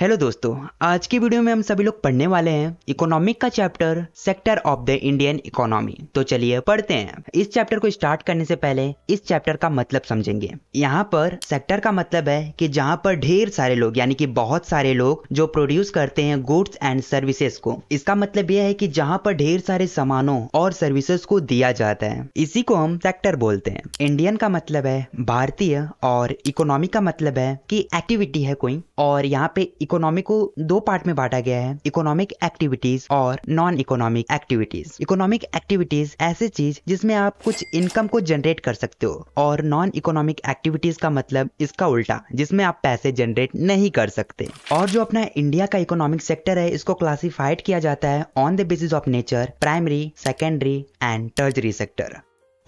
hello दोस्तों आज की वीडियो में हम सभी लोग पढ़ने वाले हैं इकोनॉमिक का chapter sector of the Indian economy तो चलिए पढ़ते हैं इस चैप्टर को स्टार्ट करने से पहले इस चैप्टर का मतलब समझेंगे यहाँ पर सेक्टर का मतलब है कि जहाँ पर ढेर सारे लोग यानी कि बहुत सारे लोग जो प्रोड्यूस करते हैं गुड्स एंड सर्विसेस को इसका मतलब यह है की जहाँ पर ढेर सारे सामानों और सर्विसेस को दिया जाता है इसी को हम सेक्टर बोलते हैं इंडियन का मतलब है भारतीय और इकोनॉमी का मतलब है की एक्टिविटी है कोई और यहाँ पे इकोनॉमी को दो पार्ट में बांटा गया है इकोनॉमिक एक्टिविटीज और non economic activities economic activities ऐसी चीज जिसमें आप कुछ इनकम को जनरेट कर सकते हो और नॉन इकोनॉमिक एक्टिविटीज का मतलब इसका उल्टा जिसमें आप पैसे जनरेट नहीं कर सकते और जो अपना इंडिया का इकोनॉमिक सेक्टर है इसको क्लासिफाइड किया जाता है on the basis of nature primary secondary and tertiary sector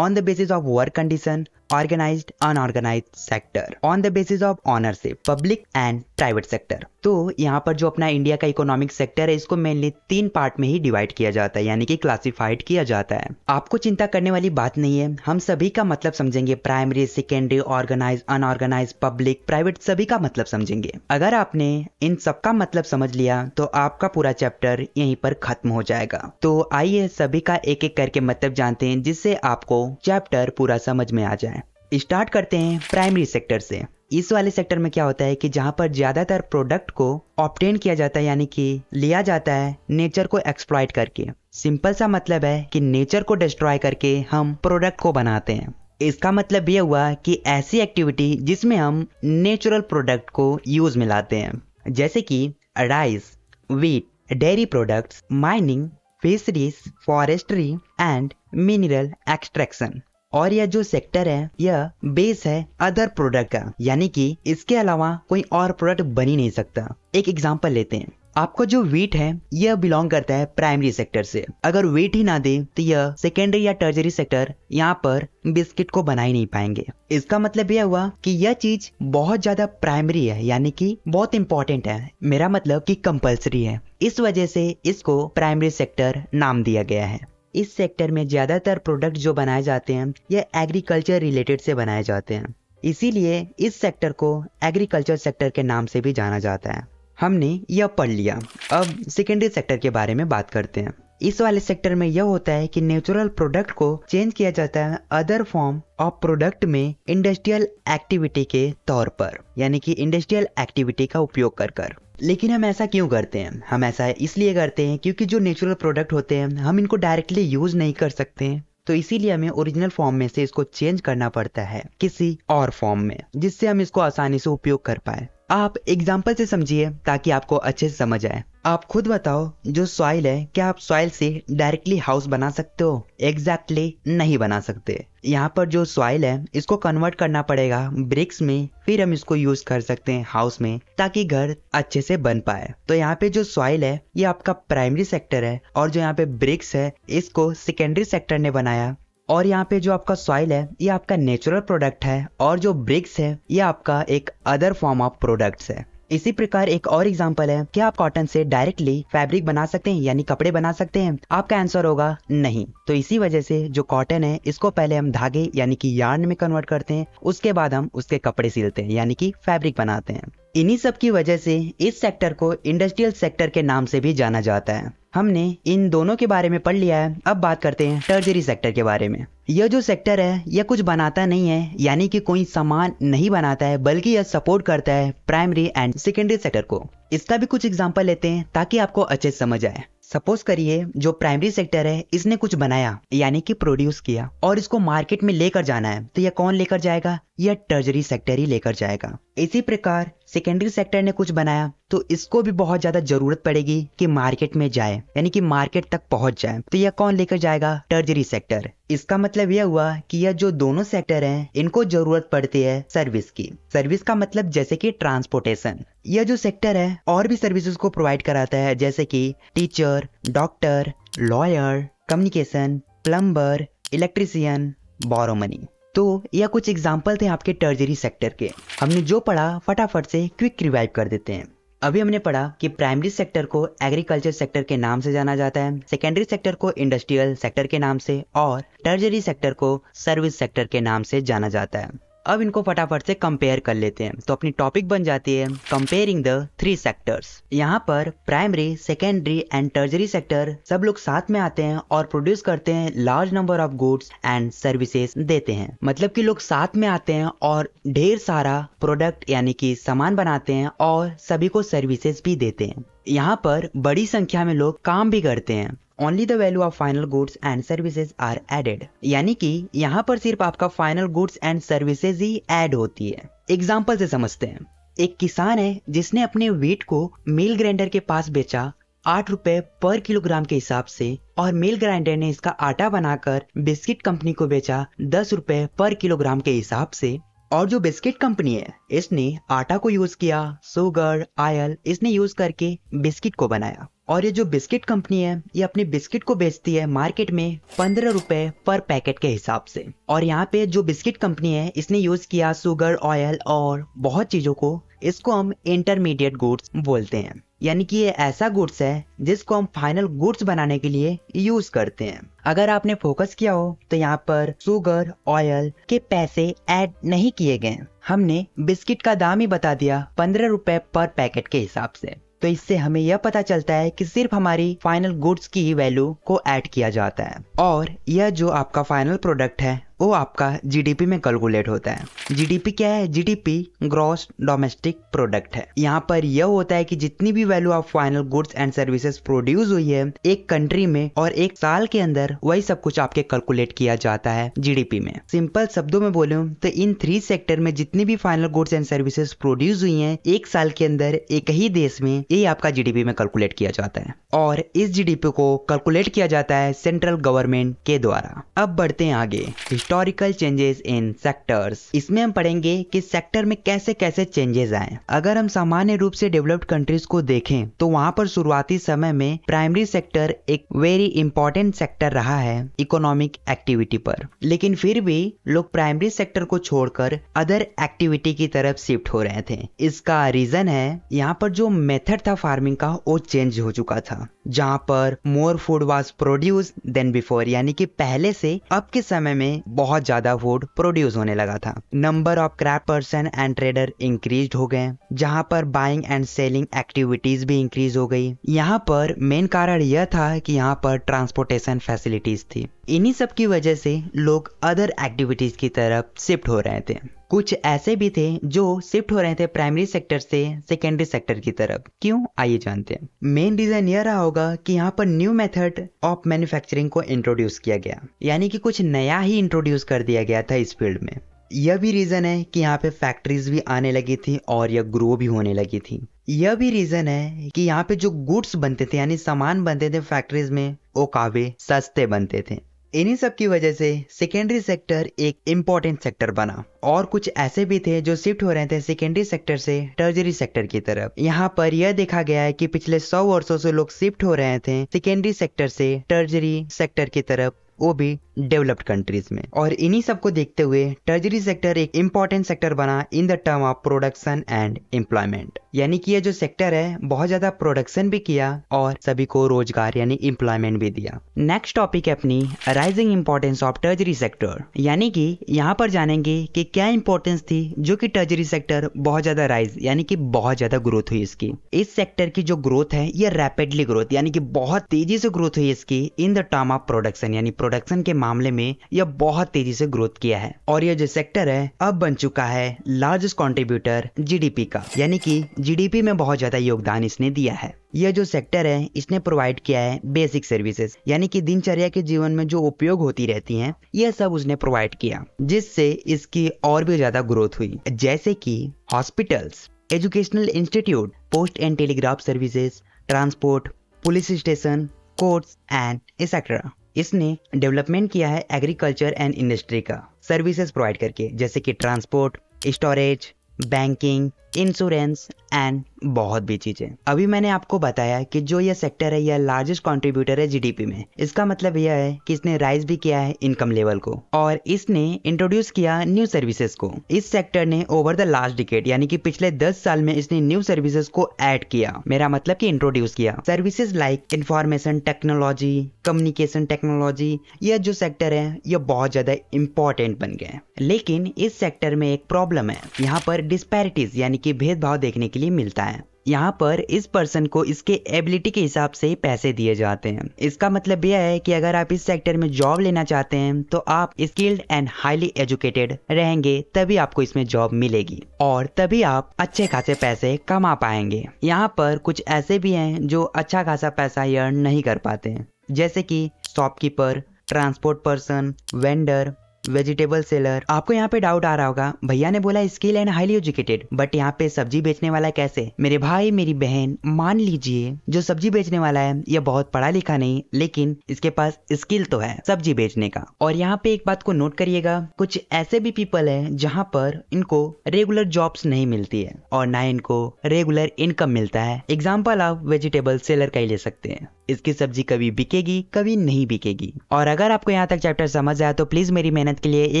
on the basis of work condition organized unorganized sector on the basis of ownership public and private sector तो यहाँ पर जो अपना इंडिया का इकोनॉमिक सेक्टर है इसको mainly तीन part में ही डिवाइड किया जाता है यानी कि क्लासिफाइड किया जाता है आपको चिंता करने वाली बात नहीं है हम सभी का मतलब समझेंगे primary secondary organise unorganise public private सभी का मतलब समझेंगे अगर आपने इन सबका मतलब समझ लिया तो आपका पूरा चैप्टर यहीं पर खत्म हो जाएगा तो आइए सभी का एक एक करके मतलब जानते हैं जिससे आपको चैप्टर पूरा समझ में आ जाए स्टार्ट करते हैं प्राइमरी सेक्टर से इस वाले सेक्टर में क्या होता है कि जहाँ पर ज़्यादातर प्रोडक्ट को ऑप्टेन किया जाता है यानी कि लिया जाता है नेचर को एक्सप्लॉयट करके सिंपल सा मतलब है कि नेचर को डिस्ट्रॉय करके हम प्रोडक्ट को बनाते हैं इसका मतलब यह हुआ कि ऐसी एक्टिविटी जिसमें हम नेचुरल प्रोडक्ट को यूज में लाते हैं जैसे कि rice wheat dairy products mining fisheries forestry and mineral extraction और यह जो सेक्टर है यह बेस है अदर प्रोडक्ट का यानी कि इसके अलावा कोई और प्रोडक्ट बन ही नहीं सकता एक एग्जाम्पल लेते हैं आपको जो वीट है यह बिलोंग करता है प्राइमरी सेक्टर से अगर वीट ही ना दे तो यह सेकेंडरी या टर्जरी सेक्टर यहाँ पर बिस्किट को बना ही नहीं पाएंगे इसका मतलब यह हुआ कि यह चीज बहुत ज्यादा प्राइमरी है यानी कि बहुत इंपॉर्टेंट है मेरा मतलब कि कंपलसरी है इस वजह से इसको प्राइमरी सेक्टर नाम दिया गया है इस सेक्टर में ज़्यादातर प्रोडक्ट जो बनाए जाते हैं यह एग्रीकल्चर रिलेटेड से बनाए जाते हैं इसीलिए इस सेक्टर को एग्रीकल्चर सेक्टर के नाम से भी जाना जाता है हमने यह पढ़ लिया अब सेकेंडरी सेक्टर के बारे में बात करते हैं इस वाले सेक्टर में यह होता है कि नेचुरल प्रोडक्ट को चेंज किया जाता है अदर फॉर्म ऑफ प्रोडक्ट में इंडस्ट्रियल एक्टिविटी के तौर पर यानी कि इंडस्ट्रियल एक्टिविटी का उपयोग कर कर लेकिन हम ऐसा क्यों करते हैं हम ऐसा इसलिए करते हैं क्योंकि जो नेचुरल प्रोडक्ट होते हैं हम इनको डायरेक्टली यूज नहीं कर सकते हैं तो इसीलिए हमें ओरिजिनल फॉर्म में से इसको चेंज करना पड़ता है किसी और फॉर्म में जिससे हम इसको आसानी से उपयोग कर पाए आप एग्जाम्पल से समझिए ताकि आपको अच्छे से समझ आए आप खुद बताओ जो सॉइल है क्या आप सॉइल से डायरेक्टली हाउस बना सकते हो एग्जैक्टली exactly नहीं बना सकते यहाँ पर जो सॉइल है इसको कन्वर्ट करना पड़ेगा ब्रिक्स में फिर हम इसको यूज कर सकते हैं हाउस में ताकि घर अच्छे से बन पाए तो यहाँ पे जो सॉइल है ये आपका प्राइमरी सेक्टर है और जो यहाँ पे ब्रिक्स है इसको सेकेंडरी सेक्टर ने बनाया और यहाँ पे जो आपका सॉइल है ये आपका नेचुरल प्रोडक्ट है और जो ब्रिक्स है ये आपका एक अदर फॉर्म ऑफ प्रोडक्ट्स है इसी प्रकार एक और एग्जाम्पल है क्या आप कॉटन से डायरेक्टली फैब्रिक बना सकते हैं यानी कपड़े बना सकते हैं आपका आंसर होगा नहीं तो इसी वजह से जो कॉटन है इसको पहले हम धागे यानी कि यार्न में कन्वर्ट करते हैं उसके बाद हम उसके कपड़े सिलते हैं यानी कि फैब्रिक बनाते हैं इन्हीं सब की वजह से इस सेक्टर को इंडस्ट्रियल सेक्टर के नाम से भी जाना जाता है हमने इन दोनों के बारे में पढ़ लिया है अब बात करते हैं टर्जरी सेक्टर के बारे में यह जो सेक्टर है यह कुछ बनाता नहीं है यानी कि कोई सामान नहीं बनाता है बल्कि यह सपोर्ट करता है प्राइमरी एंड सेकेंडरी सेक्टर को इसका भी कुछ एग्जाम्पल लेते हैं ताकि आपको अच्छे समझ आए सपोज करिए जो प्राइमरी सेक्टर है इसने कुछ बनाया यानी कि प्रोड्यूस किया और इसको मार्केट में लेकर जाना है तो यह कौन लेकर जाएगा यह टर्जरी सेक्टर ही लेकर जाएगा इसी प्रकार सेकेंडरी सेक्टर ने कुछ बनाया तो इसको भी बहुत ज्यादा जरूरत पड़ेगी कि मार्केट में जाए यानी कि मार्केट तक पहुंच जाए तो यह कौन लेकर जाएगा टर्जरी सेक्टर इसका मतलब यह हुआ कि यह जो दोनों सेक्टर हैं इनको जरूरत पड़ती है सर्विस की सर्विस का मतलब जैसे कि ट्रांसपोर्टेशन यह जो सेक्टर है और भी सर्विसेज को प्रोवाइड कराता है जैसे कि teacher doctor lawyer communication plumber electrician borrow money तो यह कुछ एग्जाम्पल थे आपके टर्जरी सेक्टर के हमने जो पढ़ा फटाफट से क्विक रिवाइव कर देते हैं अभी हमने पढ़ा कि प्राइमरी सेक्टर को एग्रीकल्चर सेक्टर के नाम से जाना जाता है सेकेंडरी सेक्टर को इंडस्ट्रियल सेक्टर के नाम से और टर्जरी सेक्टर को सर्विस सेक्टर के नाम से जाना जाता है अब इनको फटाफट से कंपेयर कर लेते हैं तो अपनी टॉपिक बन जाती है कंपेयरिंग द थ्री सेक्टर्स यहाँ पर primary secondary and tertiary sector सब लोग साथ में आते हैं और प्रोड्यूस करते हैं large number of goods and services देते हैं मतलब कि लोग साथ में आते हैं और ढेर सारा प्रोडक्ट यानी कि सामान बनाते हैं और सभी को सर्विसेज भी देते हैं यहाँ पर बड़ी संख्या में लोग काम भी करते हैं only the value of final goods and services are added यानी कि यहाँ पर सिर्फ आपका फाइनल गुड्स एंड सर्विसेज ही एड होती है एग्जाम्पल से समझते हैं एक किसान है जिसने अपने वीट को मिल ग्राइंडर के पास बेचा आठ रुपए पर किलोग्राम के हिसाब से और मिल ग्राइंडर ने इसका आटा बनाकर बिस्किट कंपनी को बेचा दस रुपए पर किलोग्राम के हिसाब से और जो बिस्किट कंपनी है इसने आटा को यूज किया सुगर आयल इसने यूज करके बिस्किट को बनाया और ये जो बिस्किट कंपनी है ये अपने बिस्किट को बेचती है मार्केट में पंद्रह रुपए पर पैकेट के हिसाब से और यहाँ पे जो बिस्किट कंपनी है इसने यूज किया सुगर ऑयल और बहुत चीजों को इसको हम इंटरमीडिएट गुड्स बोलते हैं यानी कि ये ऐसा गुड्स है जिसको हम फाइनल गुड्स बनाने के लिए यूज करते हैं अगर आपने फोकस किया हो तो यहाँ पर शुगर ऑयल के पैसे ऐड नहीं किए गए हमने बिस्किट का दाम ही बता दिया पंद्रह रुपए पर पैकेट के हिसाब से तो इससे हमें यह पता चलता है कि सिर्फ हमारी फाइनल गुड्स की ही वैल्यू को ऐड किया जाता है और यह जो आपका फाइनल प्रोडक्ट है वो आपका जीडीपी में कैलकुलेट होता है जीडीपी क्या है जीडीपी ग्रॉस डोमेस्टिक प्रोडक्ट है यहाँ पर यह होता है कि जितनी भी value of final goods and services produce हुई है एक कंट्री में और एक साल के अंदर वही सब कुछ आपके कैलकुलेट किया जाता है जीडीपी में सिंपल शब्दों में बोलूँ तो इन थ्री सेक्टर में जितनी भी final goods and services produce हुई है एक साल के अंदर एक ही देश में यही आपका जीडीपी में कैलकुलेट किया जाता है और इस जीडीपी को कैलकुलेट किया जाता है सेंट्रल गवर्नमेंट के द्वारा अब बढ़ते हैं आगे हिस्टोरिकल चेंजेस इन सेक्टर्स इसमें हम पढ़ेंगे कि सेक्टर में कैसे कैसे चेंजेस आए अगर हम सामान्य रूप से डेवलप्ड कंट्रीज को देखें तो वहाँ पर शुरुआती समय में प्राइमरी सेक्टर एक वेरी इंपॉर्टेंट सेक्टर रहा है इकोनॉमिक एक्टिविटी पर लेकिन फिर भी लोग प्राइमरी सेक्टर को छोड़कर अदर एक्टिविटी की तरफ शिफ्ट हो रहे थे इसका रीजन है यहाँ पर जो मेथड था फार्मिंग का वो चेंज हो चुका था जहाँ पर more food was produce than before यानी कि पहले से अब के समय में बहुत ज्यादा फूड प्रोड्यूस होने लगा था number of craft person and trader increase हो गए जहाँ पर बाइंग एंड सेलिंग एक्टिविटीज भी इंक्रीज हो गई यहाँ पर मेन कारण यह था कि यहाँ पर ट्रांसपोर्टेशन फैसिलिटीज थी इन्हीं सब की वजह से लोग अदर एक्टिविटीज़ की तरफ शिफ्ट हो रहे थे कुछ ऐसे भी थे जो शिफ्ट हो रहे थे प्राइमरी सेक्टर से सेकेंडरी सेक्टर की तरफ क्यों आइए जानते हैं मेन रीजन यह रहा होगा कि यहाँ पर न्यू मेथड ऑफ मैन्युफैक्चरिंग को इंट्रोड्यूस किया गया यानी कि कुछ नया ही इंट्रोड्यूस कर दिया गया था इस फील्ड में यह भी रीज़न है कि यहाँ पे फैक्ट्रीज भी आने लगी थी और यह ग्रो भी होने लगी थी यह भी रीज़न है कि यहाँ पे जो गुड्स बनते थे यानी सामान बनते थे फैक्ट्रीज में वो काफी सस्ते बनते थे इन्हीं सब की वजह से सेकेंडरी सेक्टर एक इम्पोर्टेंट सेक्टर बना और कुछ ऐसे भी थे जो शिफ्ट हो रहे थे सेकेंडरी सेक्टर से टर्जरी सेक्टर की तरफ यहाँ पर यह देखा गया है कि पिछले सौ वर्षों से लोग शिफ्ट हो रहे थे सेकेंडरी सेक्टर से टर्जरी सेक्टर की तरफ वो भी डेवलप्ड कंट्रीज में और इन्हीं सब को देखते हुए ट्रेजरी सेक्टर एक इंपॉर्टेंट सेक्टर बना in the term of production and employment यानी कि ये जो सेक्टर है बहुत ज्यादा प्रोडक्शन भी किया और सभी को रोजगार यानी एम्प्लॉयमेंट भी दिया नेक्स्ट टॉपिक है अपनी rising importance of treasury sector यानी कि यहाँ पर जानेंगे कि क्या इंपॉर्टेंस थी जो कि ट्रेजरी सेक्टर बहुत ज्यादा राइज यानी कि बहुत ज्यादा ग्रोथ हुई इसकी इस सेक्टर की जो ग्रोथ है ये रैपिडली ग्रोथ यानी कि बहुत तेजी से ग्रोथ हुई इसकी in the term of production यानी प्रोडक्शन के मामले में यह बहुत तेजी से ग्रोथ किया है और यह जो सेक्टर है अब बन चुका है लार्जेस्ट कॉन्ट्रीब्यूटर जीडीपी का यानी कि जीडीपी में बहुत ज्यादा योगदान इसने दिया है यह जो सेक्टर है इसने प्रोवाइड किया है बेसिक सर्विसेज यानी कि दिनचर्या के जीवन में जो उपयोग होती रहती हैं यह सब उसने प्रोवाइड किया जिससे इसकी और भी ज्यादा ग्रोथ हुई जैसे कि hospitals educational institute post and telegraph services transport police station courts and etcetera इसने डेवलपमेंट किया है एग्रीकल्चर एंड इंडस्ट्री का सर्विसेज प्रोवाइड करके जैसे कि transport storage banking insurance and बहुत भी चीज़ें अभी मैंने आपको बताया कि जो यह सेक्टर है यह लार्जेस्ट कंट्रीब्यूटर है जीडीपी में इसका मतलब यह है कि इसने राइज भी किया है इनकम लेवल को और इसने इंट्रोड्यूस किया न्यू सर्विसेज को इस सेक्टर ने ओवर द लास्ट डिकेट यानी कि पिछले दस साल में इसने न्यू सर्विसेज को एड किया मेरा मतलब की इंट्रोड्यूस किया services like information technology communication technology यह जो सेक्टर है यह बहुत ज्यादा इंपॉर्टेंट बन गए लेकिन इस सेक्टर में एक प्रॉब्लम है यहाँ पर डिस्पैरिटीज यानी कि भेदभाव देखने के लिए मिलता है यहाँ पर इस पर्सन को इसके एबिलिटी के हिसाब से पैसे दिए जाते हैं इसका मतलब यह है कि अगर आप इस सेक्टर में जॉब लेना चाहते हैं तो आप स्किल्ड एंड हाईली एजुकेटेड रहेंगे तभी आपको इसमें जॉब मिलेगी और तभी आप अच्छे खासे पैसे कमा पाएंगे यहाँ पर कुछ ऐसे भी हैं जो अच्छा खासा पैसा अर्न नहीं कर पाते हैं जैसे कि shopkeeper transport person vendor vegetable seller आपको यहाँ पे डाउट आ रहा होगा भैया ने बोला skill and highly educated but यहाँ पे सब्जी बेचने वाला कैसे मेरे भाई मेरी बहन मान लीजिए जो सब्जी बेचने वाला है यह बहुत पढ़ा लिखा नहीं लेकिन इसके पास स्किल तो है सब्जी बेचने का और यहाँ पे एक बात को नोट करिएगा कुछ ऐसे भी पीपल है जहाँ पर इनको रेगुलर जॉब्स नहीं मिलती है और ना इनको रेगुलर इनकम मिलता है एग्जाम्पल आप वेजिटेबल सेलर का ही ले सकते हैं इसकी सब्जी कभी बिकेगी कभी नहीं बिकेगी और अगर आपको यहाँ तक चैप्टर समझ आया तो प्लीज मेरी मेहनत मेहनत के लिए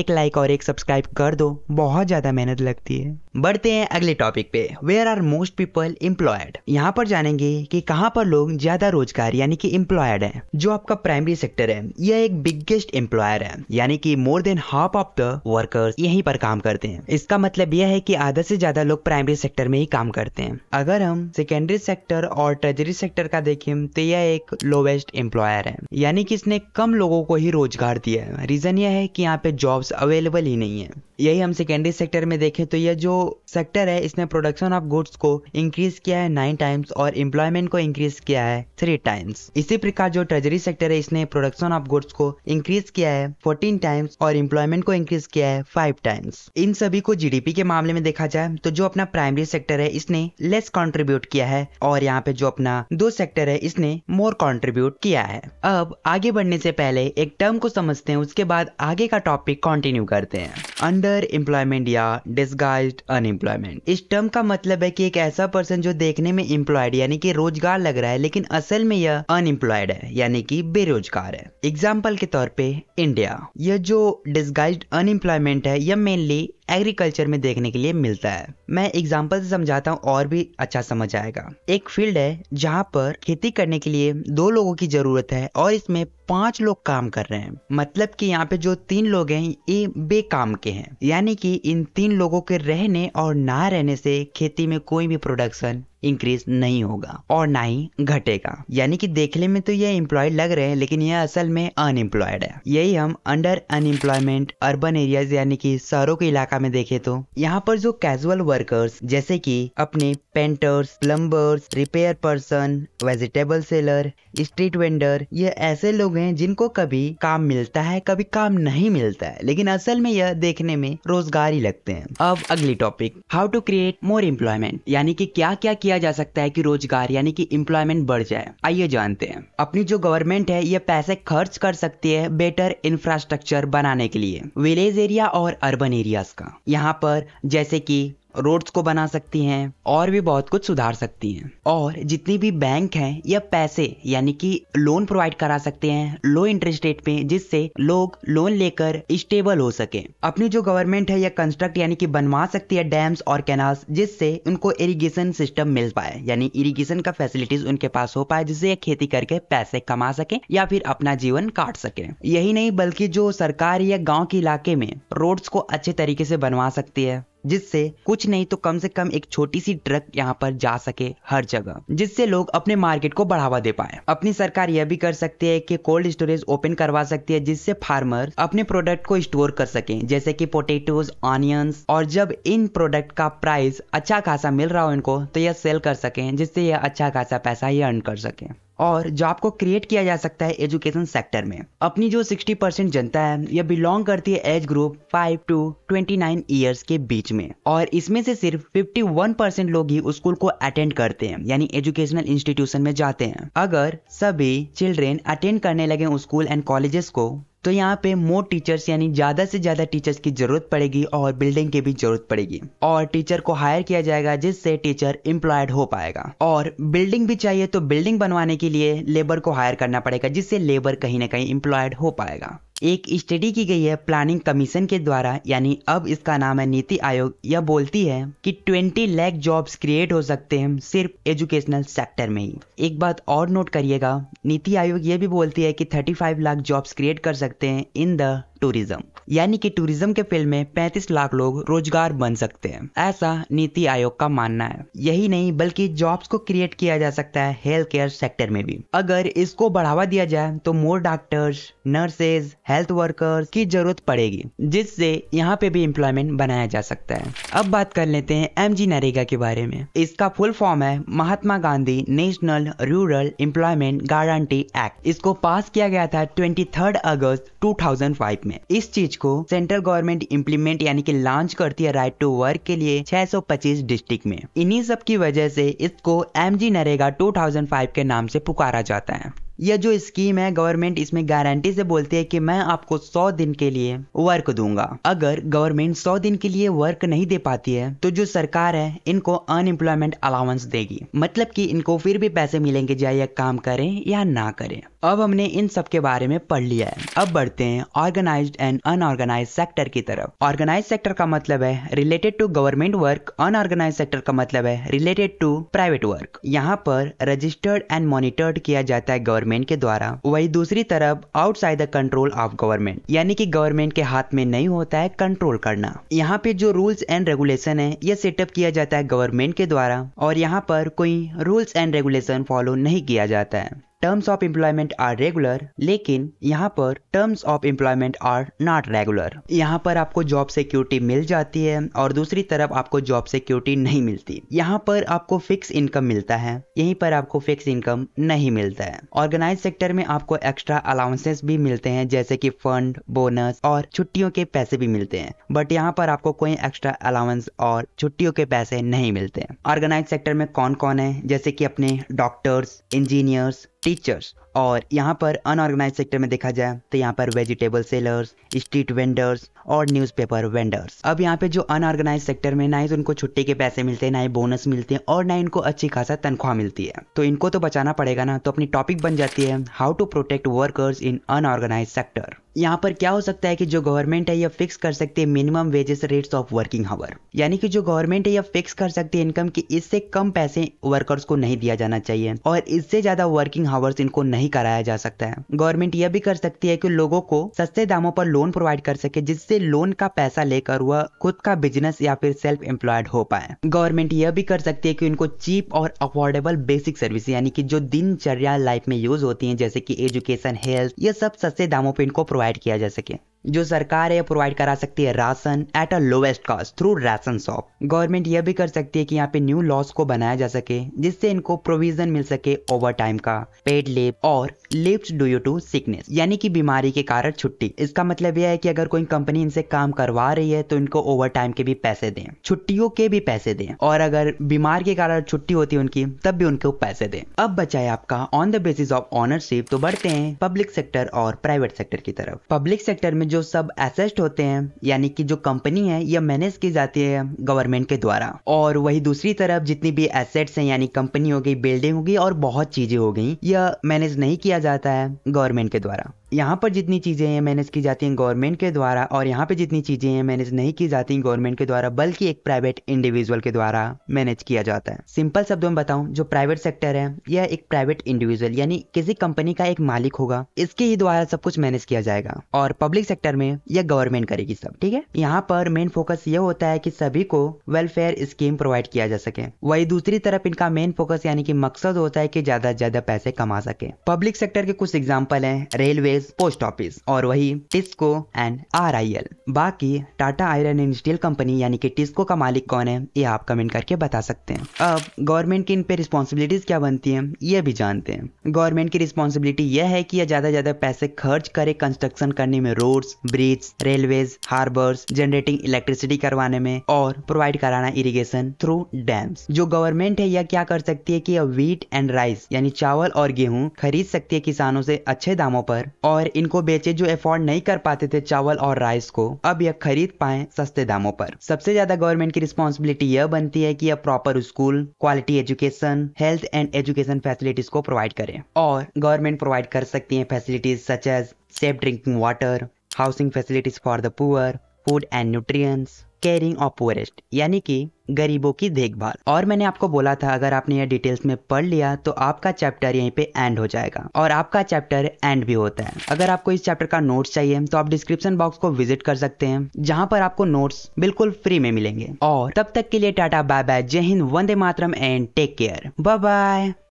एक लाइक और एक सब्सक्राइब कर दो बहुत ज़्यादा मेहनत लगती है बढ़ते हैं अगले टॉपिक पे where are most people employed यहाँ पर जानेंगे कि कहाँ पर लोग ज़्यादा रोजगार यानी कि एम्प्लॉयड है जो आपका प्राइमरी सेक्टर है यह एक बिगेस्ट एम्प्लॉयर है यानी कि more than half of the workers यहीं पर काम करते हैं इसका मतलब यह है कि आधा से ज्यादा लोग प्राइमरी सेक्टर में ही काम करते हैं अगर हम सेकेंडरी सेक्टर और ट्रेजरी सेक्टर का देखें तो यह एक लोवेस्ट एम्प्लॉयर है यानी कि इसने कम लोगों को ही रोजगार दिया है रीजन यह है कि यहाँ पे जॉब्स अवेलेबल ही नहीं है यही हम सेकेंडरी सेक्टर में देखें तो यह जो सेक्टर है इसने प्रोडक्शन ऑफ गुड्स को इंक्रीज किया है नाइन टाइम्स और एम्प्लॉयमेंट को इंक्रीज किया है थ्री टाइम्स इसी प्रकार जो ट्रेजरी सेक्टर है इसने प्रोडक्शन ऑफ गुड्स को इंक्रीज किया है फोर्टीन टाइम्स और एम्प्लॉयमेंट को इंक्रीज किया है फाइव टाइम्स इन सभी को जीडीपी के मामले में देखा जाए तो जो अपना प्राइमरी सेक्टर है इसने लेस कॉन्ट्रीब्यूट किया है और यहाँ पे जो अपना दो सेक्टर है इसने मोर कॉन्ट्रीब्यूट किया है अब आगे बढ़ने से पहले एक टर्म को समझते हैं उसके बाद आगे का टॉपिक कंटिन्यू करते हैं अंडर अंडर एम्प्लॉयमेंट या डिस्गाइज अनएम्प्लॉयमेंट इस टर्म का मतलब है कि एक ऐसा पर्सन जो देखने में एम्प्लॉयड यानी कि रोजगार लग रहा है लेकिन असल में यह अनएम्प्लॉयड है यानी कि बेरोजगार है एग्जाम्पल के तौर पे इंडिया यह जो डिस्गाइज अनएम्प्लॉयमेंट है यह मेनली एग्रीकल्चर में देखने के लिए मिलता है मैं एग्जाम्पल से समझाता हूँ और भी अच्छा समझ आएगा एक फील्ड है जहाँ पर खेती करने के लिए दो लोगों की जरूरत है और इसमें पांच लोग काम कर रहे हैं मतलब कि यहाँ पे जो तीन लोग हैं ये बेकाम के हैं यानी कि इन तीन लोगों के रहने और ना रहने से खेती में कोई भी प्रोडक्शन इंक्रीज नहीं होगा और ना ही घटेगा यानी कि देखने में तो ये एम्प्लॉयड लग रहे हैं लेकिन यह असल में अनएम्प्लॉयड है यही हम अंडर अनएम्प्लॉयमेंट अर्बन एरियाज यानी कि शहरों के इलाका में देखे तो यहाँ पर जो कैजुअल वर्कर्स जैसे कि अपने painters plumbers repair person vegetable seller street vendor ये ऐसे लोग हैं जिनको कभी काम मिलता है कभी काम नहीं मिलता है लेकिन असल में यह देखने में रोजगार ही लगते हैं अब अगली topic how to create more employment यानी कि क्या क्या किया किया जा सकता है कि रोजगार यानी कि इम्प्लॉयमेंट बढ़ जाए आइए जानते हैं अपनी जो गवर्नमेंट है ये पैसे खर्च कर सकती है बेटर इंफ्रास्ट्रक्चर बनाने के लिए विलेज एरिया और अर्बन एरियाज का यहाँ पर जैसे की रोड्स को बना सकती हैं और भी बहुत कुछ सुधार सकती हैं और जितनी भी बैंक हैं यह पैसे यानी कि लोन प्रोवाइड करा सकते हैं लो इंटरेस्ट रेट पे जिससे लोग लोन लेकर स्टेबल हो सके अपनी जो गवर्नमेंट है या कंस्ट्रक्ट यानी कि बनवा सकती है डैम्स और कैनाल्स जिससे उनको इरीगेशन सिस्टम मिल पाए यानी इरीगेशन का फैसिलिटीज उनके पास हो पाए जिससे खेती करके पैसे कमा सके या फिर अपना जीवन काट सके यही नहीं बल्कि जो सरकार या गाँव के इलाके में रोड्स को अच्छे तरीके से बनवा सकती है जिससे कुछ नहीं तो कम से कम एक छोटी सी ट्रक यहाँ पर जा सके हर जगह जिससे लोग अपने मार्केट को बढ़ावा दे पाए अपनी सरकार यह भी कर सकती है कि कोल्ड स्टोरेज ओपन करवा सकती है जिससे फार्मर अपने प्रोडक्ट को स्टोर कर सके जैसे की पोटेटोज ऑनियंस और जब इन प्रोडक्ट का प्राइस अच्छा खासा मिल रहा हो इनको तो यह सेल कर सके जिससे यह अच्छा खासा पैसा ही अर्न कर सके और जॉब को क्रिएट किया जा सकता है एजुकेशन सेक्टर में अपनी जो 60 परसेंट जनता है यह बिलोंग करती है एज ग्रुप 5 टू 29 इयर्स के बीच में और इसमें से सिर्फ 51 परसेंट लोग ही स्कूल को अटेंड करते हैं यानी एजुकेशनल इंस्टीट्यूशन में जाते हैं अगर सभी चिल्ड्रेन अटेंड करने लगे स्कूल एंड कॉलेजेस को तो यहाँ पे मोर टीचर्स यानी ज़्यादा से ज़्यादा टीचर्स की ज़रूरत पड़ेगी और बिल्डिंग की भी ज़रूरत पड़ेगी और टीचर को हायर किया जाएगा जिससे टीचर इंप्लॉयड हो पाएगा और बिल्डिंग भी चाहिए तो बिल्डिंग बनवाने के लिए लेबर को हायर करना पड़ेगा जिससे लेबर कहीं ना कहीं इंप्लॉयड हो पाएगा एक स्टडी की गई है प्लानिंग कमीशन के द्वारा यानी अब इसका नाम है नीति आयोग यह बोलती है कि 20 लाख जॉब्स क्रिएट हो सकते हैं सिर्फ एजुकेशनल सेक्टर में ही एक बात और नोट करिएगा नीति आयोग यह भी बोलती है कि 35 लाख जॉब्स क्रिएट कर सकते हैं इन द टूरिज्म यानी कि टूरिज्म के फील्ड में 35 लाख लोग रोजगार बन सकते हैं ऐसा नीति आयोग का मानना है यही नहीं बल्कि जॉब्स को क्रिएट किया जा सकता है हेल्थ केयर सेक्टर में भी अगर इसको बढ़ावा दिया जाए तो more doctors nurses health workers की जरूरत पड़ेगी जिससे यहाँ पे भी एम्प्लॉयमेंट बनाया जा सकता है अब बात कर लेते हैं एम जी नरेगा के बारे में इसका फुल फॉर्म है Mahatma Gandhi national rural employment guarantee act इसको पास किया गया था twenty third August two thousand five में इस चीज को सेंट्रल गवर्नमेंट इम्प्लीमेंट यानी की लॉन्च करती है राइट टू वर्क के लिए छह सौ पच्चीस डिस्ट्रिक्ट में इन्हीं सब की वजह से इसको M G NREGA two thousand five के नाम से पुकारा जाता है यह जो स्कीम है गवर्नमेंट इसमें गारंटी से बोलती है कि मैं आपको 100 दिन के लिए वर्क दूंगा अगर गवर्नमेंट 100 दिन के लिए वर्क नहीं दे पाती है तो जो सरकार है इनको अनएम्प्लॉयमेंट अलाउंस देगी मतलब कि इनको फिर भी पैसे मिलेंगे चाहे हाँ, काम करें या ना करें अब हमने इन सब के बारे में पढ़ लिया है अब बढ़ते हैं ऑर्गेनाइज एंड अनऑर्गेनाइज सेक्टर की तरफ ऑर्गेनाइज सेक्टर का मतलब है related to government work unorganised sector का मतलब है रिलेटेड टू प्राइवेट वर्क यहाँ पर रजिस्टर्ड एंड मॉनिटर्ड किया जाता है गवर्नमेंट गवर्नमेंट के द्वारा वही दूसरी तरफ outside the control of government यानी कि गवर्नमेंट के हाथ में नहीं होता है कंट्रोल करना यहाँ पे जो रूल्स एंड रेगुलेशन है यह सेटअप किया जाता है गवर्नमेंट के द्वारा और यहाँ पर कोई रूल्स एंड रेगुलेशन फॉलो नहीं किया जाता है terms of employment are regular लेकिन यहाँ पर terms of employment are not regular यहाँ पर आपको जॉब सिक्योरिटी मिल जाती है और दूसरी तरफ आपको जॉब सिक्योरिटी नहीं मिलती यहाँ पर आपको फिक्स इनकम मिलता है यहीं पर आपको फिक्स इनकम नहीं मिलता है ऑर्गेनाइज सेक्टर में आपको एक्स्ट्रा अलाउंसेस भी मिलते हैं जैसे की फंड बोनस और छुट्टियों के पैसे भी मिलते हैं बट यहाँ पर आपको कोई एक्स्ट्रा अलाउंस और छुट्टियों के पैसे नहीं मिलते ऑर्गेनाइज सेक्टर में कौन कौन है जैसे की अपने डॉक्टर्स इंजीनियर्स teachers और यहाँ पर अनऑर्गेनाइज सेक्टर में देखा जाए तो यहाँ पर वेजिटेबल सेलर्स स्ट्रीट वेंडर्स और न्यूज़पेपर वेंडर्स अब यहाँ पे जो अनऑर्गेनाइज सेक्टर में ना ही उनको छुट्टी के पैसे मिलते हैं ना ही बोनस मिलते हैं और ना इनको अच्छी खासा तनख्वाह मिलती है तो इनको तो बचाना पड़ेगा ना तो अपनी टॉपिक बन जाती है how to protect workers in unorganised sector यहाँ पर क्या हो सकता है कि जो गवर्नमेंट है यह फिक्स कर सकती है minimum wages rates of working hour यानी कि जो गवर्नमेंट है यह फिक्स कर सकती है इनकम की इससे कम पैसे वर्कर्स को नहीं दिया जाना चाहिए और इससे ज्यादा वर्किंग आवर्स इनको नहीं नहीं कराया जा सकता है गवर्नमेंट यह भी कर सकती है कि लोगों को सस्ते दामों पर लोन प्रोवाइड कर सके जिससे लोन का पैसा लेकर वह खुद का बिजनेस या फिर सेल्फ एम्प्लॉयड हो पाए गवर्नमेंट यह भी कर सकती है कि उनको चीप और अफोर्डेबल बेसिक सर्विस यानी कि जो दिनचर्या लाइफ में यूज होती है जैसे कि एजुकेशन हेल्थ यह सब सस्ते दामों पर इनको प्रोवाइड किया जा सके जो सरकार है प्रोवाइड करा सकती है ration at a lowest cost through ration shop government यह भी कर सकती है कि यहाँ पे न्यू लॉस को बनाया जा सके जिससे इनको प्रोविजन मिल सके ओवर टाइम का पेड लेप और लिप्स ड्यू टू सिकनेस यानी कि बीमारी के कारण छुट्टी इसका मतलब यह है कि अगर कोई कंपनी इनसे काम करवा रही है तो इनको ओवर टाइम के भी पैसे दें छुट्टियों के भी पैसे दें और अगर बीमार के कारण छुट्टी होती है उनकी तब भी उनको पैसे दें अब बचा है आपका on the basis of ownership तो बढ़ते हैं पब्लिक सेक्टर और प्राइवेट सेक्टर की तरफ पब्लिक सेक्टर में जो जो सब एसेस्ट होते हैं यानी कि जो कंपनी है यह मैनेज की जाती है गवर्नमेंट के द्वारा और वही दूसरी तरफ जितनी भी एसेट्स हैं यानी कंपनी हो गई बिल्डिंग होगी और बहुत चीजें हो गई यह मैनेज नहीं किया जाता है गवर्नमेंट के द्वारा यहाँ पर जितनी चीज़ें हैं मैनेज की जाती हैं गवर्नमेंट के द्वारा और यहाँ पे जितनी चीज़ें हैं मैनेज नहीं की जाती गवर्नमेंट के द्वारा बल्कि एक प्राइवेट इंडिविजुअल के द्वारा मैनेज किया जाता है सिंपल शब्दों में बताऊँ जो प्राइवेट सेक्टर है यह एक प्राइवेट इंडिविजुअल यानी किसी कंपनी का एक मालिक होगा इसके ही द्वारा सब कुछ मैनेज किया जाएगा और पब्लिक सेक्टर में यह गवर्नमेंट करेगी सब ठीक है यहाँ पर मेन फोकस यह होता है की सभी को वेलफेयर स्कीम प्रोवाइड किया जा सके वही दूसरी तरफ इनका मेन फोकस यानी की मकसद होता है की ज्यादा से ज्यादा पैसे कमा सके पब्लिक सेक्टर के कुछ एग्जाम्पल है रेलवे कॉलेज पोस्ट ऑफिस और वही TISCO and R I L बाकी Tata iron and steel company यानी कि टिस्को का मालिक कौन है ये आप कमेंट करके बता सकते हैं अब गवर्नमेंट की इन पे रिस्पॉन्सिबिलिटीज क्या बनती है ये भी जानते हैं गवर्नमेंट की रिस्पॉन्सिबिलिटी यह है की ज्यादा ज्यादा पैसे खर्च करे कंस्ट्रक्शन करने में road bridge railway harbours generating electricity करवाने में और प्रोवाइड कराना इरीगेशन थ्रू डैम्स जो गवर्नमेंट है यह क्या कर सकती है की वीट एंड राइस यानी चावल और गेहूं खरीद सकती है किसानों से अच्छे दामों पर और इनको बेचे जो अफोर्ड नहीं कर पाते थे चावल और राइस को अब यह खरीद पाए सस्ते दामों पर सबसे ज्यादा गवर्नमेंट की रिस्पॉन्सिबिलिटी यह बनती है की यह proper school quality education health and education facilities को प्रोवाइड करे और गवर्नमेंट प्रोवाइड कर सकती है facilities such as safe drinking water housing facilities for the poor food and nutrients caring of poorest यानी कि गरीबों की देखभाल और मैंने आपको बोला था अगर आपने यह डिटेल्स में पढ़ लिया तो आपका चैप्टर यहीं पे एंड हो जाएगा और आपका चैप्टर एंड भी होता है अगर आपको इस चैप्टर का नोट्स चाहिए तो आप डिस्क्रिप्शन बॉक्स को विजिट कर सकते हैं जहां पर आपको नोट्स बिल्कुल फ्री में मिलेंगे और तब तक के लिए टाटा बाय बाय जय हिंद वंदे मातरम and take care bye bye